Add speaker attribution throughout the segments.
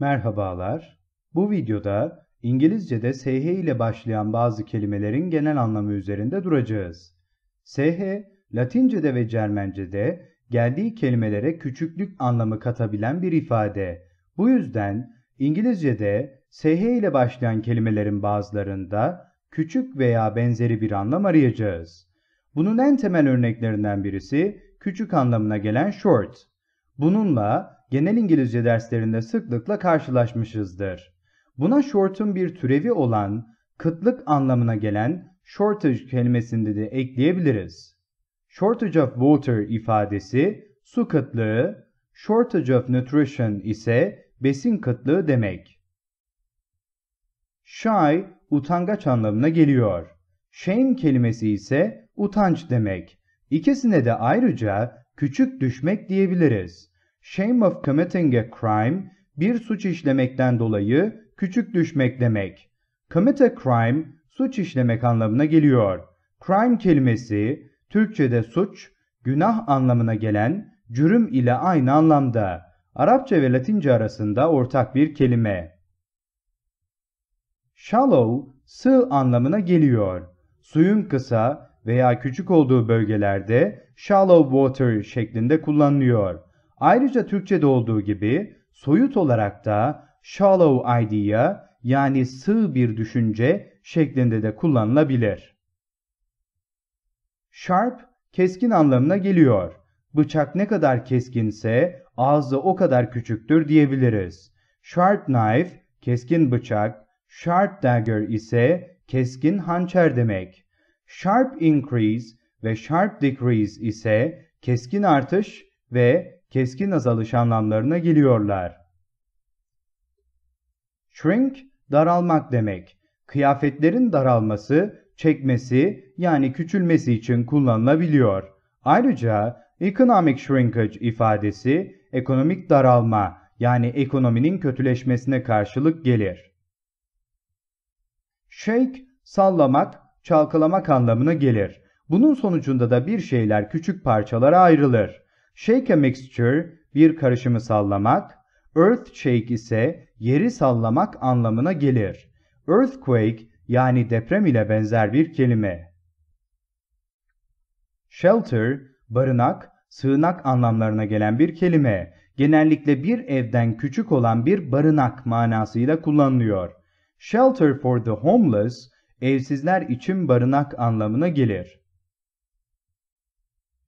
Speaker 1: Merhabalar. Bu videoda İngilizce'de SH ile başlayan bazı kelimelerin genel anlamı üzerinde duracağız. SH, Latince'de ve Cermence'de geldiği kelimelere küçüklük anlamı katabilen bir ifade. Bu yüzden İngilizce'de SH ile başlayan kelimelerin bazılarında küçük veya benzeri bir anlam arayacağız. Bunun en temel örneklerinden birisi küçük anlamına gelen short. Bununla genel İngilizce derslerinde sıklıkla karşılaşmışızdır. Buna short'un bir türevi olan kıtlık anlamına gelen shortage kelimesini de ekleyebiliriz. Shortage of water ifadesi su kıtlığı, shortage of nutrition ise besin kıtlığı demek. Shy, utangaç anlamına geliyor. Shame kelimesi ise utanç demek. İkisine de ayrıca küçük düşmek diyebiliriz. Shame of committing a crime, bir suç işlemekten dolayı küçük düşmek demek. Commit a crime, suç işlemek anlamına geliyor. Crime kelimesi, Türkçe'de suç, günah anlamına gelen cürüm ile aynı anlamda. Arapça ve Latince arasında ortak bir kelime. Shallow, sığ anlamına geliyor. Suyun kısa veya küçük olduğu bölgelerde shallow water şeklinde kullanılıyor. Ayrıca Türkçe'de olduğu gibi soyut olarak da shallow idea yani sığ bir düşünce şeklinde de kullanılabilir. Sharp keskin anlamına geliyor. Bıçak ne kadar keskinse ağzı o kadar küçüktür diyebiliriz. Sharp knife keskin bıçak, sharp dagger ise keskin hançer demek. Sharp increase ve sharp decrease ise keskin artış ve keskin azalış anlamlarına geliyorlar. Shrink daralmak demek. Kıyafetlerin daralması, çekmesi yani küçülmesi için kullanılabiliyor. Ayrıca economic shrinkage ifadesi ekonomik daralma yani ekonominin kötüleşmesine karşılık gelir. Shake sallamak, çalkalamak anlamına gelir. Bunun sonucunda da bir şeyler küçük parçalara ayrılır. Shake a mixture bir karışımı sallamak, earthshake ise yeri sallamak anlamına gelir. Earthquake yani deprem ile benzer bir kelime. Shelter, barınak, sığınak anlamlarına gelen bir kelime. Genellikle bir evden küçük olan bir barınak manasıyla kullanılıyor. Shelter for the homeless, evsizler için barınak anlamına gelir.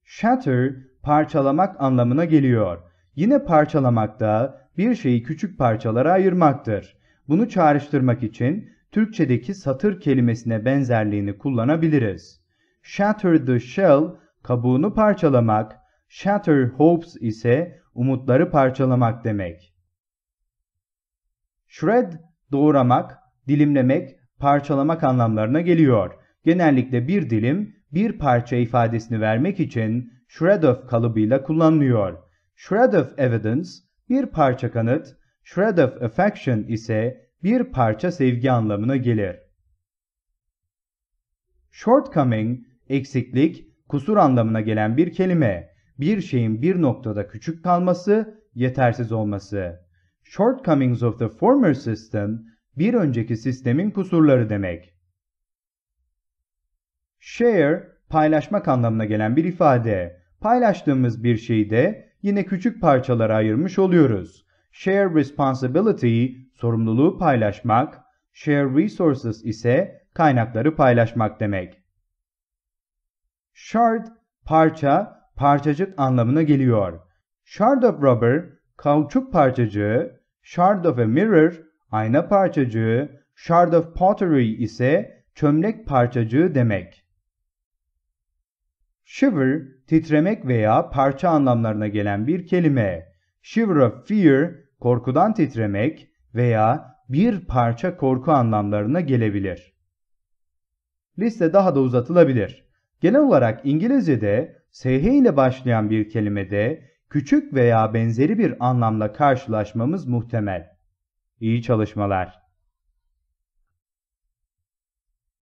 Speaker 1: Shatter, parçalamak anlamına geliyor. Yine parçalamak da bir şeyi küçük parçalara ayırmaktır. Bunu çağrıştırmak için Türkçedeki satır kelimesine benzerliğini kullanabiliriz. Shatter the shell kabuğunu parçalamak, shatter hopes ise umutları parçalamak demek. Shred doğramak, dilimlemek, parçalamak anlamlarına geliyor. Genellikle bir dilim bir parça ifadesini vermek için Shredov kalıbıyla kullanılıyor. Shredov evidence bir parça kanıt, shred of affection ise bir parça sevgi anlamına gelir. Shortcoming, eksiklik, kusur anlamına gelen bir kelime. Bir şeyin bir noktada küçük kalması, yetersiz olması. Shortcomings of the former system, bir önceki sistemin kusurları demek. Share, paylaşmak anlamına gelen bir ifade. Paylaştığımız bir şeyi de yine küçük parçalara ayırmış oluyoruz. Share responsibility sorumluluğu paylaşmak, share resources ise kaynakları paylaşmak demek. Shard parça, parçacık anlamına geliyor. Shard of rubber kauçuk parçacığı, shard of a mirror ayna parçacığı, shard of pottery ise çömlek parçacığı demek. Shiver, titremek veya parça anlamlarına gelen bir kelime. Shiver of fear, korkudan titremek veya bir parça korku anlamlarına gelebilir. Liste daha da uzatılabilir. Genel olarak İngilizce'de sh ile başlayan bir kelimede küçük veya benzeri bir anlamla karşılaşmamız muhtemel. İyi çalışmalar.